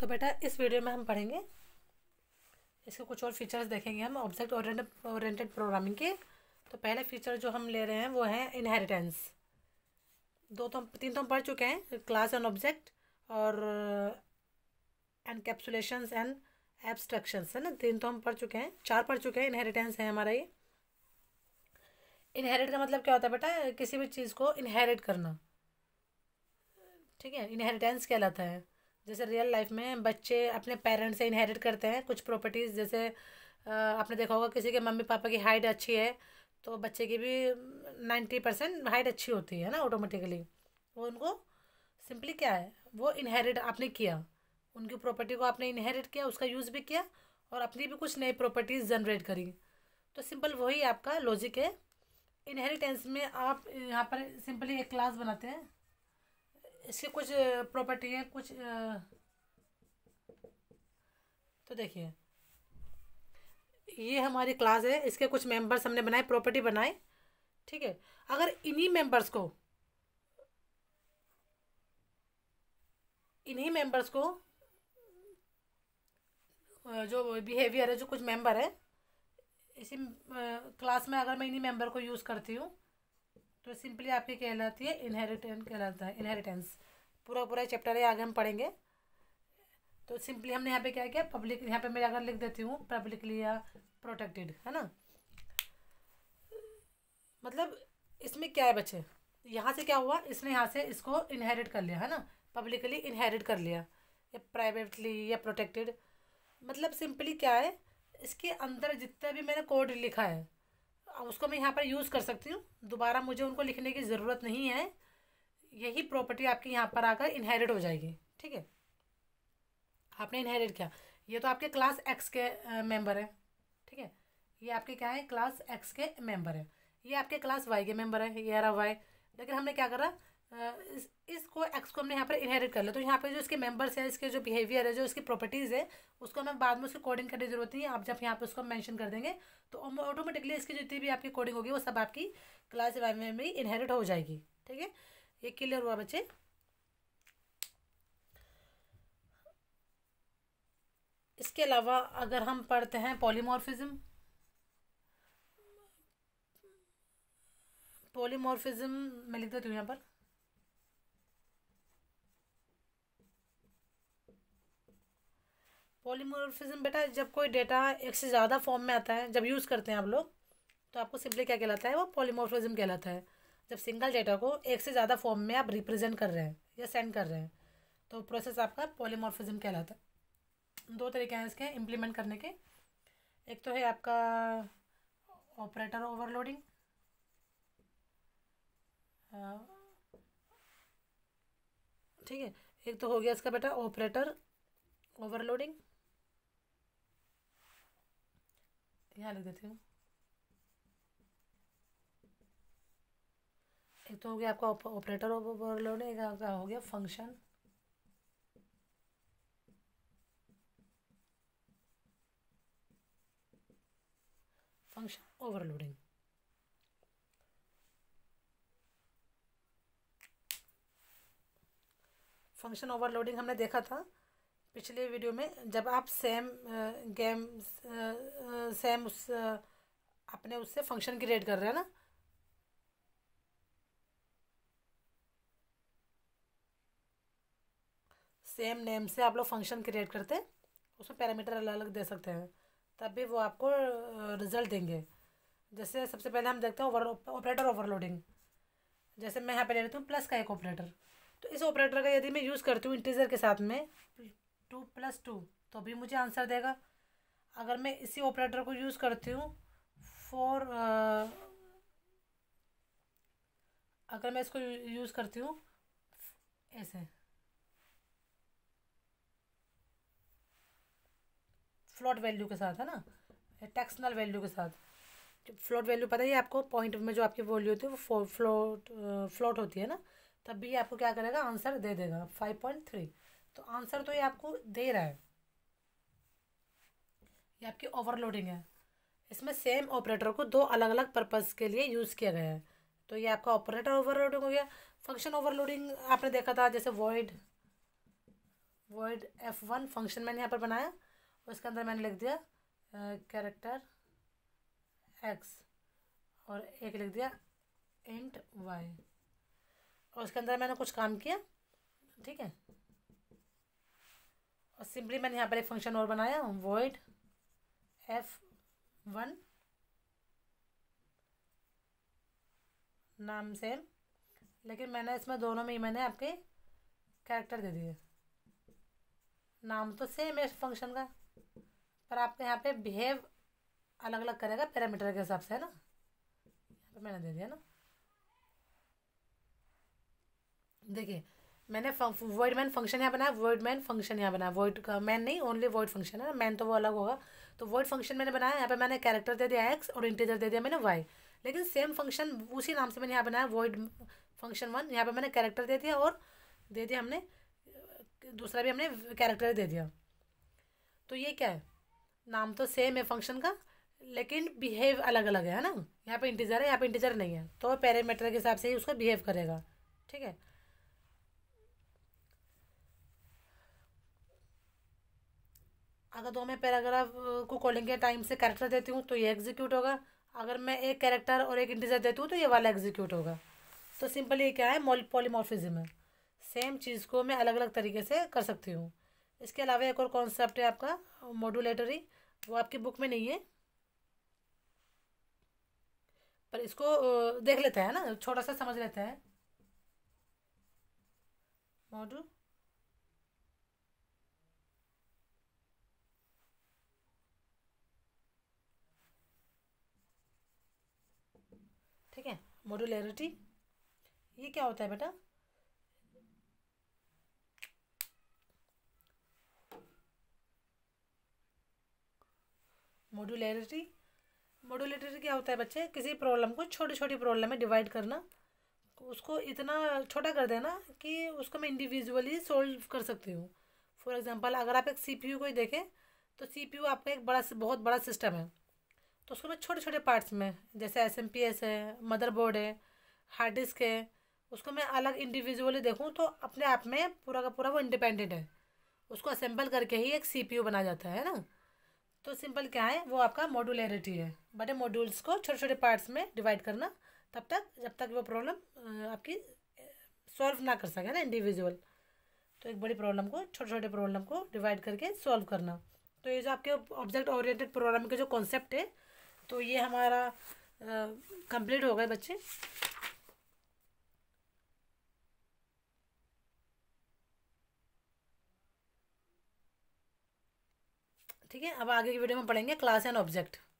तो बेटा इस वीडियो में हम पढ़ेंगे इसके कुछ और फीचर्स देखेंगे हम ऑब्जेक्ट ओरिएंटेड प्रोग्रामिंग के तो पहले फीचर जो हम ले रहे हैं वो है इनहेरिटेंस दो तो हम तीन तो हम पढ़ चुके हैं क्लास एंड ऑब्जेक्ट और एनकेप्सुलेशंस एंड एब्स्ट्रक्शंस है ना तीन तो हम पढ़ चुके हैं चार पढ़ चुके हैं इनहेरिटेंस है हमारा ये इनहेरिट का मतलब क्या होता है बेटा किसी भी चीज़ को इनहेरिट करना ठीक है इनहेरिटेंस कहलाता है जैसे रियल लाइफ में बच्चे अपने पेरेंट्स से इनहेरिट करते हैं कुछ प्रॉपर्टीज़ जैसे आपने देखा होगा किसी के मम्मी पापा की हाइट अच्छी है तो बच्चे की भी नाइन्टी परसेंट हाइट अच्छी होती है ना ऑटोमेटिकली वो उनको सिंपली क्या है वो इनहेरिट आपने किया उनकी प्रॉपर्टी को आपने इनहेरिट किया उसका यूज़ भी किया और अपनी भी कुछ नई प्रॉपर्टीज़ जनरेट करी तो सिंपल वही आपका लॉजिक है इनहेरिटेंस में आप यहाँ पर सिंपली एक क्लास बनाते हैं इसकी कुछ प्रॉपर्टी है कुछ तो देखिए ये हमारी क्लास है इसके कुछ मेंबर्स हमने बनाए प्रॉपर्टी बनाए ठीक है अगर इन्हीं मेंबर्स को इन्हीं मेंबर्स को जो बिहेवियर है जो कुछ मेंबर है इसी क्लास में अगर मैं इन्हीं मेंबर को यूज़ करती हूँ तो सिंपली आपकी कहलाती है इनहेरिटेंस कहलाता है इनहेरिटेंस पूरा पूरा चैप्टर है आगे हम पढ़ेंगे तो सिंपली हमने यहाँ पे क्या किया पब्लिक यहाँ पे मैं अगर लिख देती हूँ पब्लिकली या प्रोटेक्टेड है ना मतलब इसमें क्या है बच्चे यहाँ से क्या हुआ इसने यहाँ से इसको इनहेरिट कर लिया है ना पब्लिकली इनहेरिट कर लिया या प्राइवेटली या प्रोटेक्टेड मतलब सिंपली क्या है इसके अंदर जितना भी मैंने कोड लिखा है उसको मैं यहाँ पर यूज़ कर सकती हूँ दोबारा मुझे उनको लिखने की ज़रूरत नहीं है यही प्रॉपर्टी आपकी यहाँ पर आकर इनहेरिट हो जाएगी ठीक है आपने इनहेरिट किया ये तो आपके क्लास एक्स के मेंबर है ठीक है ये आपके क्या है क्लास एक्स के मेंबर है ये आपके क्लास वाई के मेंबर है ये रहा वाई लेकिन हमने क्या करा इसको एक्स को हमने यहाँ पर इनहेरिट कर लिया तो यहाँ पर जो इसके मेंबर्स हैं इसके जो बिहेवियर है जो इसकी प्रॉपर्टीज़ है उसको हमें बाद में उसकी कोडिंग करने की जरूरत नहीं है आप जब यहाँ पर उसको मैंशन कर देंगे तो ऑटोमेटिकली इसकी जितनी भी आपकी कोडिंग होगी वो सब आपकी क्लास में भी इनहेरिट हो जाएगी ठीक है ये क्लियर हुआ बच्चे इसके अलावा अगर हम पढ़ते हैं पॉलीमॉर्फिज्म पॉलीमॉर्फिज्म मैं लिख देती हूँ यहाँ पर पॉलीमोरफिज्म बेटा जब कोई डेटा एक से ज़्यादा फॉर्म में आता है जब यूज़ करते हैं आप लोग तो आपको सिंपली क्या कहलाता है वो पॉलीमोरफिज्म कहलाता है जब सिंगल डेटा को एक से ज़्यादा फॉर्म में आप रिप्रेजेंट कर रहे हैं या सेंड कर रहे हैं तो प्रोसेस आपका पॉलीमोरफिज्म कहलाता है दो तरीके हैं इसके इम्प्लीमेंट करने के एक तो है आपका ऑपरेटर ओवरलोडिंग ठीक है एक तो हो गया इसका बेटा ऑपरेटर ओवरलोडिंग यहाँ लिख देती एक तो हो गया आपका ऑपरेटर ओवरलोडिंग एक आपका हो गया function function overloading function overloading हमने देखा था पिछले वीडियो में जब आप सेम गेम सेम उस अपने उससे फंक्शन क्रिएट कर रहे हैं ना सेम नेम से आप लोग फंक्शन क्रिएट करते हैं उसमें पैरामीटर अलग अलग दे सकते हैं तब भी वो आपको रिजल्ट देंगे जैसे सबसे पहले हम देखते हैं ओवर ऑपरेटर ओवरलोडिंग जैसे मैं यहाँ पे ले लेती हूँ प्लस का एक ऑपरेटर तो इस ऑपरेटर का यदि मैं यूज़ करती हूँ इंटीजर के साथ में टू प्लस टू तो भी मुझे आंसर देगा अगर मैं इसी ऑपरेटर को यूज़ करती हूँ फोर अगर मैं इसको यूज़ करती हूँ ऐसे फ्लोट वैल्यू के साथ है ना टेक्सनल वैल्यू के साथ फ्लोट वैल्यू पता ही आपको पॉइंट में जो आपकी वैल्यू होती है वो फ्लोट फ्लोट होती है ना तब भी आपको क्या करेगा आंसर दे देगा फाइव पॉइंट थ्री तो आंसर तो ये आपको दे रहा है ये आपकी ओवरलोडिंग है इसमें सेम ऑपरेटर को दो अलग अलग पर्पज़ के लिए यूज़ किया गया है तो ये आपका ऑपरेटर ओवरलोडिंग हो गया फंक्शन ओवरलोडिंग आपने देखा था जैसे void void F one function मैंने यहाँ पर बनाया और इसके अंदर मैंने लिख दिया कैरेक्टर एक्स और एक लिख दिया इंट वाई और उसके अंदर मैंने कुछ काम किया ठीक है और सिंपली मैंने यहाँ पर एक फंक्शन और बनाया वॉइड एफ वन नाम सेम लेकिन मैंने इसमें दोनों में ही मैंने आपके कैरेक्टर दे दिए नाम तो सेम है फंक्शन का पर आपके यहाँ पे बिहेव अलग अलग करेगा पैरामीटर के हिसाब से है ना यहाँ पर मैंने दे दिया ना देखिए मैंने वर्ड मैन फंक्शन यहाँ बनाया वर्ड मैन फंक्शन यहाँ बनाया वर्ड का मैन नहीं ओनली वर्ड फंक्शन है मैन तो वो अलग होगा तो वर्ड फंक्शन मैंने बनाया यहाँ पे मैंने कैरेक्टर दे दिया एक्स और इंटीजर दे दिया मैंने वाई लेकिन सेम फंक्शन उसी नाम से मैंने यहाँ बनाया वर्ड फंक्शन वन यहाँ पे मैंने कैरेक्टर दे दिया और दे दिया हमने दूसरा भी हमने कैरेक्टर दे दिया तो ये क्या है नाम तो सेम है फंक्शन का लेकिन बिहेव अलग अलग है ना यहाँ पे इंटीजर है यहाँ पे इंटीजर नहीं है तो पैरामीटर के हिसाब से ही उसका बिहेव करेगा ठीक है अगर दो मैं पैराग्राफ को कॉलिंग के टाइम से कैरेक्टर देती हूँ तो ये एग्जीक्यूट होगा अगर मैं एक कैरेक्टर और एक इंटीजर देती हूँ तो ये वाला एग्जीक्यूट होगा तो सिंपल ये क्या है पॉलीमॉर्फिज्म है सेम चीज़ को मैं अलग अलग तरीके से कर सकती हूँ इसके अलावा एक और कॉन्सेप्ट है आपका मॉडुलेटरी वो आपकी बुक में नहीं है पर इसको देख लेते हैं ना छोटा सा समझ लेते हैं मॉडुल ठीक है मोडुलरिटी ये क्या होता है बेटा मोडुलरिटी मोडुलेटर क्या होता है बच्चे किसी प्रॉब्लम को छोटी छोटी प्रॉब्लम में डिवाइड करना उसको इतना छोटा कर देना कि उसको मैं इंडिविजुअली सोल्व कर सकती हूँ फॉर एग्जांपल अगर आप एक सीपीयू को ही देखें तो सीपीयू आपका एक बड़ा बहुत बड़ा सिस्टम है तो उसको मैं छोटे छोटे पार्ट्स में जैसे एस एम पी एस है मदरबोर्ड है हार्ड डिस्क है उसको मैं अलग इंडिविजुअली देखूँ तो अपने आप में पूरा का पूरा वो इंडिपेंडेंट है उसको असेंबल करके ही एक सी पी यू बना जाता है ना तो सिंपल क्या है वो आपका मॉडुलरिटी है बड़े मॉड्यूल्स को छोटे छोटे पार्ट्स में डिवाइड करना तब तक जब तक वो प्रॉब्लम आपकी सॉल्व ना कर सके ना इंडिविजुअल तो एक बड़ी प्रॉब्लम को छोटे छोटे प्रॉब्लम को डिवाइड करके सॉल्व करना तो ये जो आपके ऑब्जेक्ट ओरिएंटेड प्रोग्रामिंग के जो कॉन्सेप्ट है तो ये हमारा कंप्लीट हो गए बच्चे ठीक है अब आगे की वीडियो में पढ़ेंगे क्लास एंड ऑब्जेक्ट